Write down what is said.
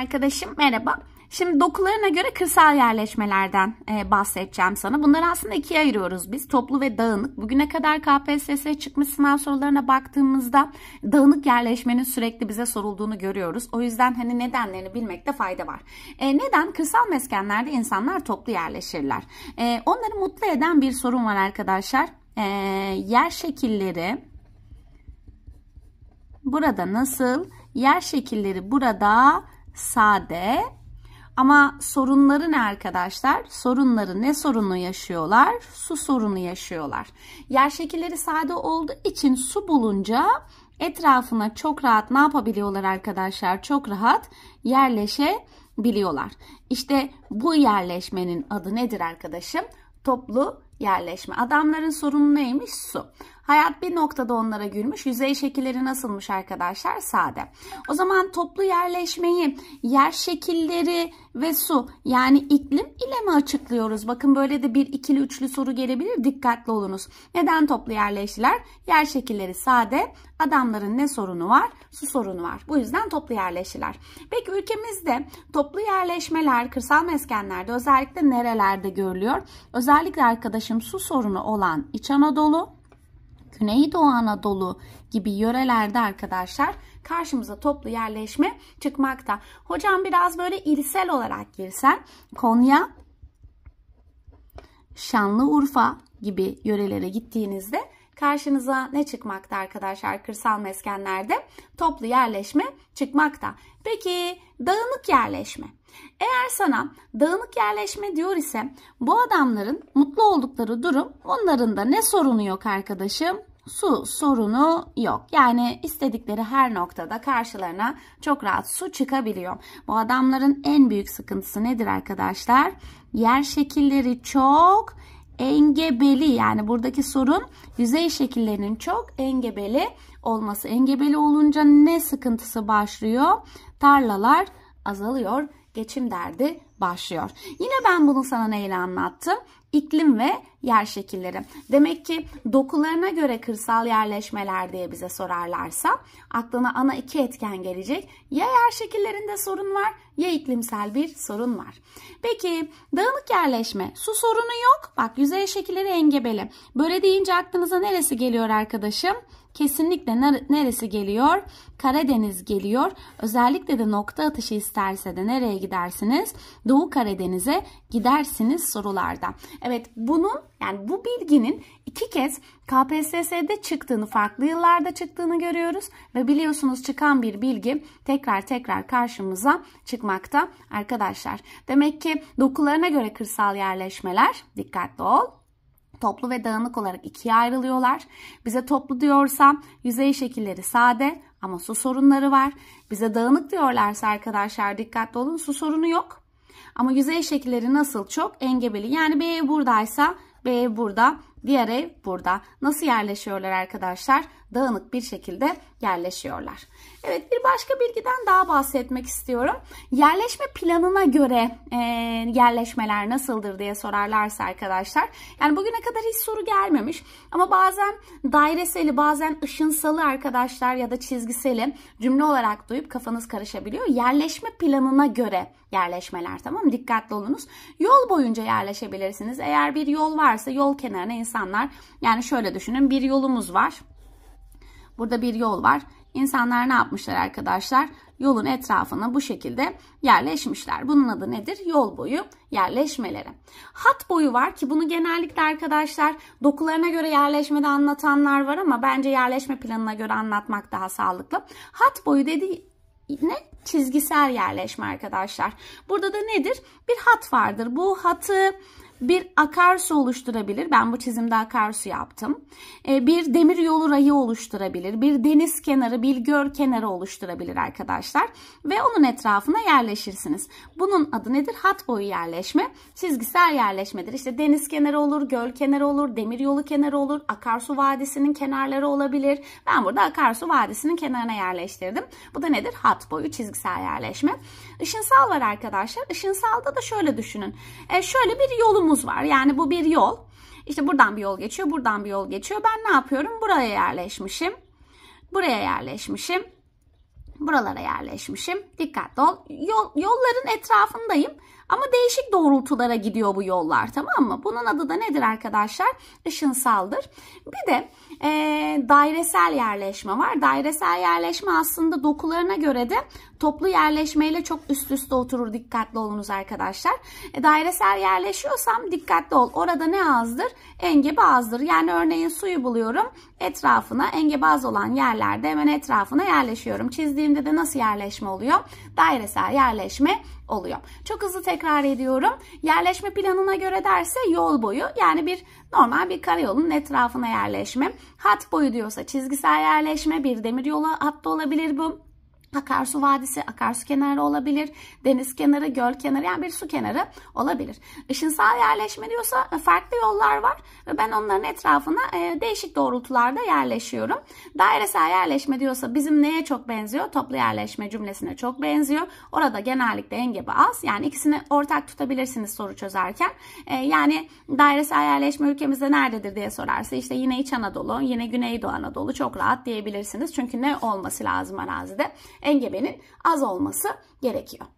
arkadaşım merhaba. Şimdi dokularına göre kırsal yerleşmelerden e, bahsedeceğim sana. Bunları aslında ikiye ayırıyoruz biz. Toplu ve dağınık. Bugüne kadar KPSS'ye çıkmış sınav sorularına baktığımızda dağınık yerleşmenin sürekli bize sorulduğunu görüyoruz. O yüzden hani nedenlerini bilmekte fayda var. E, neden? Kırsal meskenlerde insanlar toplu yerleşirler. E, onları mutlu eden bir sorun var arkadaşlar. E, yer şekilleri burada nasıl? Yer şekilleri burada nasıl? sade. Ama sorunları ne arkadaşlar? Sorunları ne sorunu yaşıyorlar? Su sorunu yaşıyorlar. Yer şekilleri sade olduğu için su bulunca etrafına çok rahat ne yapabiliyorlar arkadaşlar? Çok rahat yerleşebiliyorlar. İşte bu yerleşmenin adı nedir arkadaşım? Toplu yerleşme. Adamların sorunu neymiş? Su. Hayat bir noktada onlara gülmüş. Yüzey şekilleri nasılmış arkadaşlar? Sade. O zaman toplu yerleşmeyi yer şekilleri ve su yani iklim ile mi açıklıyoruz? Bakın böyle de bir ikili üçlü soru gelebilir. Dikkatli olunuz. Neden toplu yerleştiler? Yer şekilleri sade. Adamların ne sorunu var? Su sorunu var. Bu yüzden toplu yerleştiler. Peki ülkemizde toplu yerleşmeler kırsal meskenlerde özellikle nerelerde görülüyor? Özellikle arkadaşım su sorunu olan İç Anadolu, Güneydoğu Anadolu gibi yörelerde arkadaşlar karşımıza toplu yerleşme çıkmakta. Hocam biraz böyle ilsel olarak girsen Konya, Şanlıurfa gibi yörelere gittiğinizde Karşınıza ne çıkmakta arkadaşlar kırsal meskenlerde? Toplu yerleşme çıkmakta. Peki dağınık yerleşme. Eğer sana dağınık yerleşme diyor ise bu adamların mutlu oldukları durum onların da ne sorunu yok arkadaşım? su sorunu yok. Yani istedikleri her noktada karşılarına çok rahat su çıkabiliyor. Bu adamların en büyük sıkıntısı nedir arkadaşlar? Yer şekilleri çok engebeli yani buradaki sorun yüzey şekillerinin çok engebeli olması. Engebeli olunca ne sıkıntısı başlıyor? Tarlalar azalıyor, geçim derdi başlıyor. Yine ben bunu sana neyle anlattım? İklim ve yer şekilleri. Demek ki dokularına göre kırsal yerleşmeler diye bize sorarlarsa aklına ana iki etken gelecek. Ya yer şekillerinde sorun var ya iklimsel bir sorun var. Peki dağınık yerleşme su sorunu yok. Bak yüzey şekilleri engebeli. Böyle deyince aklınıza neresi geliyor arkadaşım? kesinlikle neresi geliyor? Karadeniz geliyor. Özellikle de nokta atışı isterse de nereye gidersiniz? Doğu Karadeniz'e gidersiniz sorularda. Evet bunun yani bu bilginin iki kez KPSS'de çıktığını, farklı yıllarda çıktığını görüyoruz ve biliyorsunuz çıkan bir bilgi tekrar tekrar karşımıza çıkmakta arkadaşlar. Demek ki dokularına göre kırsal yerleşmeler dikkatli ol toplu ve dağınık olarak ikiye ayrılıyorlar. Bize toplu diyorsam yüzey şekilleri sade ama su sorunları var. Bize dağınık diyorlarsa arkadaşlar dikkatli olun su sorunu yok. Ama yüzey şekilleri nasıl çok engebeli. Yani B buradaysa burada Diğer ev burada. Nasıl yerleşiyorlar arkadaşlar? Dağınık bir şekilde yerleşiyorlar. Evet bir başka bilgiden daha bahsetmek istiyorum. Yerleşme planına göre e, yerleşmeler nasıldır diye sorarlarsa arkadaşlar. Yani bugüne kadar hiç soru gelmemiş. Ama bazen daireseli bazen ışınsalı arkadaşlar ya da çizgiseli cümle olarak duyup kafanız karışabiliyor. Yerleşme planına göre yerleşmeler tamam mı? Dikkatli olunuz. Yol boyunca yerleşebilirsiniz. Eğer bir yol varsa yol kenarına insanlar yani şöyle düşünün bir yolumuz var. Burada bir yol var. İnsanlar ne yapmışlar arkadaşlar? Yolun etrafına bu şekilde yerleşmişler. Bunun adı nedir? Yol boyu yerleşmeleri. Hat boyu var ki bunu genellikle arkadaşlar dokularına göre yerleşmede anlatanlar var ama bence yerleşme planına göre anlatmak daha sağlıklı. Hat boyu dedi ne? Çizgisel yerleşme arkadaşlar. Burada da nedir? Bir hat vardır. Bu hatı bir akarsu oluşturabilir. Ben bu çizimde akarsu yaptım. E, bir demir yolu rayı oluşturabilir. Bir deniz kenarı, bir göl kenarı oluşturabilir arkadaşlar. Ve onun etrafına yerleşirsiniz. Bunun adı nedir? Hat boyu yerleşme. Çizgisel yerleşmedir. İşte deniz kenarı olur, göl kenarı olur, demir yolu kenarı olur, akarsu vadisinin kenarları olabilir. Ben burada akarsu vadisinin kenarına yerleştirdim. Bu da nedir? Hat boyu çizgisel yerleşme. Işınsal var arkadaşlar. Işınsalda da şöyle düşünün. E şöyle bir yolum yolumuz var. Yani bu bir yol. İşte buradan bir yol geçiyor, buradan bir yol geçiyor. Ben ne yapıyorum? Buraya yerleşmişim. Buraya yerleşmişim. Buralara yerleşmişim. Dikkatli ol. Yol, yolların etrafındayım. Ama değişik doğrultulara gidiyor bu yollar tamam mı? Bunun adı da nedir arkadaşlar? Işınsaldır. Bir de e, dairesel yerleşme var. Dairesel yerleşme aslında dokularına göre de toplu yerleşmeyle çok üst üste oturur. Dikkatli olunuz arkadaşlar. E, dairesel yerleşiyorsam dikkatli ol. Orada ne azdır? Engebe azdır. Yani örneğin suyu buluyorum. Etrafına az olan yerlerde hemen etrafına yerleşiyorum. Çizdiğimde de nasıl yerleşme oluyor? Dairesel yerleşme oluyor. Çok hızlı tekrar tekrar ediyorum. Yerleşme planına göre derse yol boyu yani bir normal bir karayolun etrafına yerleşme. Hat boyu diyorsa çizgisel yerleşme bir demir yolu hattı olabilir bu akarsu vadisi, akarsu kenarı olabilir, deniz kenarı, göl kenarı yani bir su kenarı olabilir. Işınsal yerleşme diyorsa e, farklı yollar var ve ben onların etrafına e, değişik doğrultularda yerleşiyorum. Dairesel yerleşme diyorsa bizim neye çok benziyor? Toplu yerleşme cümlesine çok benziyor. Orada genellikle engebe az yani ikisini ortak tutabilirsiniz soru çözerken. E, yani dairesel yerleşme ülkemizde nerededir diye sorarsa işte yine İç Anadolu, yine Güneydoğu Anadolu çok rahat diyebilirsiniz. Çünkü ne olması lazım arazide? engebenin az olması gerekiyor.